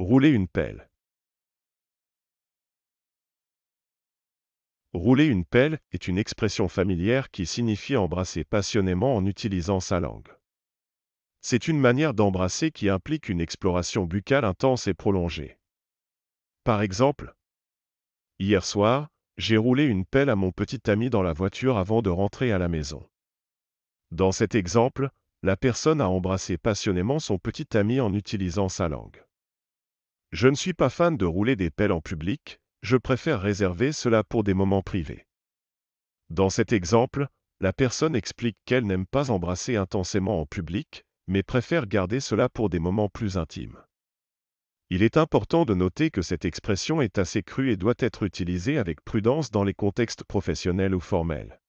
Rouler une pelle. Rouler une pelle est une expression familière qui signifie embrasser passionnément en utilisant sa langue. C'est une manière d'embrasser qui implique une exploration buccale intense et prolongée. Par exemple, hier soir, j'ai roulé une pelle à mon petit ami dans la voiture avant de rentrer à la maison. Dans cet exemple, la personne a embrassé passionnément son petit ami en utilisant sa langue. Je ne suis pas fan de rouler des pelles en public, je préfère réserver cela pour des moments privés. Dans cet exemple, la personne explique qu'elle n'aime pas embrasser intensément en public, mais préfère garder cela pour des moments plus intimes. Il est important de noter que cette expression est assez crue et doit être utilisée avec prudence dans les contextes professionnels ou formels.